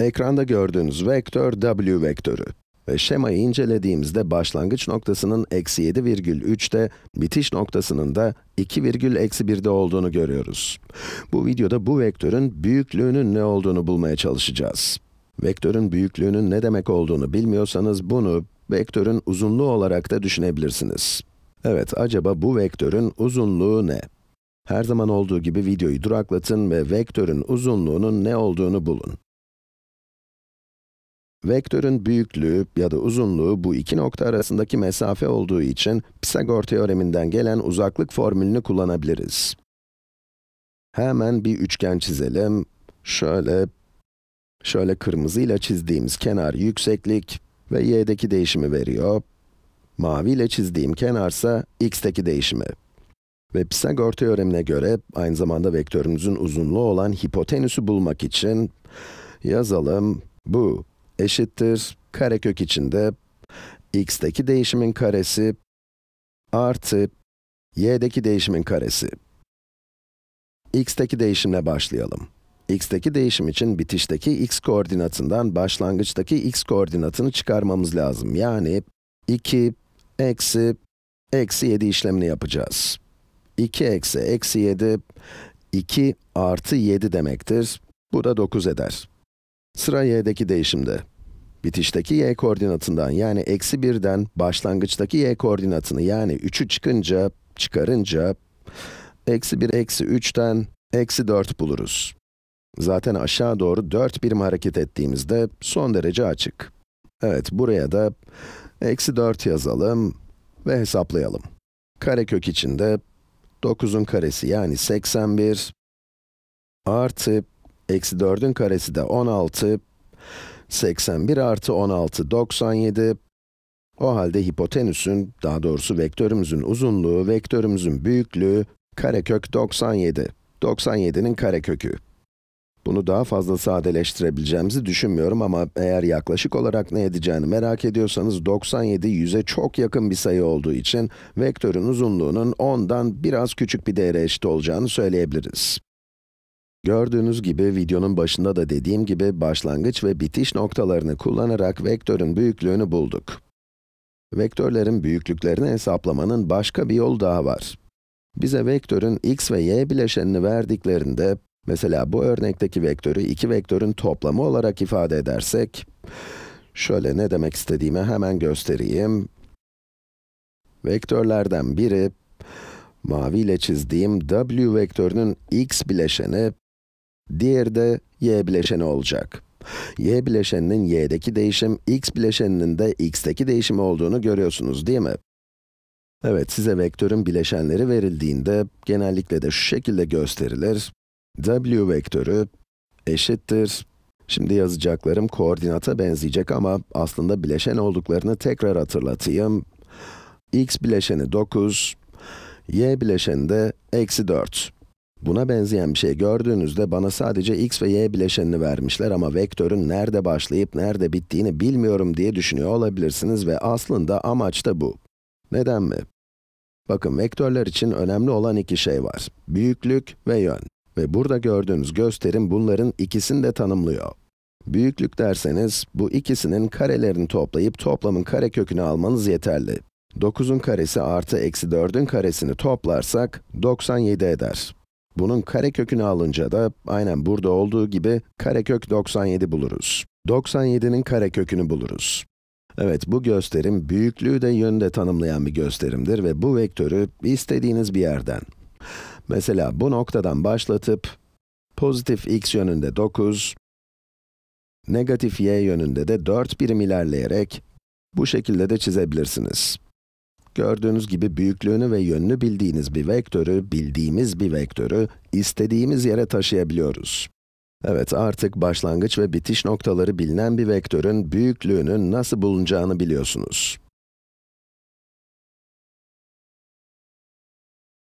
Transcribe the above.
Ekranda gördüğünüz vektör w vektörü. Ve şemayı incelediğimizde başlangıç noktasının eksi 7,3'te, bitiş noktasının da 2,1'de olduğunu görüyoruz. Bu videoda bu vektörün büyüklüğünün ne olduğunu bulmaya çalışacağız. Vektörün büyüklüğünün ne demek olduğunu bilmiyorsanız bunu vektörün uzunluğu olarak da düşünebilirsiniz. Evet, acaba bu vektörün uzunluğu ne? Her zaman olduğu gibi videoyu duraklatın ve vektörün uzunluğunun ne olduğunu bulun. Vektörün büyüklüğü ya da uzunluğu bu iki nokta arasındaki mesafe olduğu için Pisagor teoreminden gelen uzaklık formülünü kullanabiliriz. Hemen bir üçgen çizelim. Şöyle, şöyle kırmızıyla çizdiğimiz kenar yükseklik ve y'deki değişimi veriyor. Mavi ile çizdiğim kenarsa x'teki değişimi. Ve Pisagor teoremine göre aynı zamanda vektörümüzün uzunluğu olan hipotenüsü bulmak için yazalım. Bu eşittir karekök içinde x'teki değişimin karesi artı y'deki değişimin karesi. x'teki değişimle başlayalım. x'teki değişim için bitişteki x koordinatından başlangıçtaki x koordinatını çıkarmamız lazım. Yani 2 eksi eksi 7 işlemini yapacağız. 2 eksi eksi 7, 2 artı 7 demektir. Bu da 9 eder. Sıra y'deki değişimde. Bitişteki y koordinatından yani eksi 1'den başlangıçtaki y koordinatını yani 3'ü çıkınca, çıkarınca eksi 1 eksi 3'ten eksi 4 buluruz. Zaten aşağı doğru 4 birim hareket ettiğimizde son derece açık. Evet, buraya da eksi 4 yazalım ve hesaplayalım. Karekök içinde 9'un karesi yani 81 artı eksi 4'ün karesi de 16 81 artı 16, 97. O halde hipotenüsün, daha doğrusu vektörümüzün uzunluğu, vektörümüzün büyüklüğü, karekök 97. 97'nin karekökü. Bunu daha fazla sadeleştirebileceğimizi düşünmüyorum ama eğer yaklaşık olarak ne edeceğini merak ediyorsanız 97 100'e çok yakın bir sayı olduğu için vektörün uzunluğunun 10'dan biraz küçük bir değere eşit olacağını söyleyebiliriz. Gördüğünüz gibi videonun başında da dediğim gibi başlangıç ve bitiş noktalarını kullanarak vektörün büyüklüğünü bulduk. Vektörlerin büyüklüklerini hesaplamanın başka bir yolu daha var. Bize vektörün x ve y bileşenini verdiklerinde, mesela bu örnekteki vektörü iki vektörün toplamı olarak ifade edersek, şöyle ne demek istediğimi hemen göstereyim. Vektörlerden biri, mavi ile çizdiğim w vektörünün x bileşeni, diğeri de y bileşeni olacak. y bileşeninin y'deki değişim, x bileşeninin de x'teki değişim olduğunu görüyorsunuz değil mi? Evet, size vektörün bileşenleri verildiğinde genellikle de şu şekilde gösterilir. w vektörü eşittir. Şimdi yazacaklarım koordinata benzeyecek ama aslında bileşen olduklarını tekrar hatırlatayım. x bileşeni 9, y bileşeni de eksi 4. Buna benzeyen bir şey gördüğünüzde bana sadece x ve y bileşenini vermişler ama vektörün nerede başlayıp nerede bittiğini bilmiyorum diye düşünüyor olabilirsiniz ve aslında amaç da bu. Neden mi? Bakın vektörler için önemli olan iki şey var. Büyüklük ve yön. Ve burada gördüğünüz gösterim bunların ikisini de tanımlıyor. Büyüklük derseniz, bu ikisinin karelerini toplayıp toplamın kare kökünü almanız yeterli. 9'un karesi artı eksi 4'ün karesini toplarsak, 97 eder. Bunun karekökünü alınca da aynen burada olduğu gibi karekök 97 buluruz. 97'nin karekökünü buluruz. Evet, bu gösterim büyüklüğü de yönü de tanımlayan bir gösterimdir ve bu vektörü istediğiniz bir yerden. Mesela bu noktadan başlatıp pozitif x yönünde 9, negatif y yönünde de 4 birim ilerleyerek bu şekilde de çizebilirsiniz. Gördüğünüz gibi büyüklüğünü ve yönünü bildiğiniz bir vektörü, bildiğimiz bir vektörü istediğimiz yere taşıyabiliyoruz. Evet, artık başlangıç ve bitiş noktaları bilinen bir vektörün büyüklüğünün nasıl bulunacağını biliyorsunuz.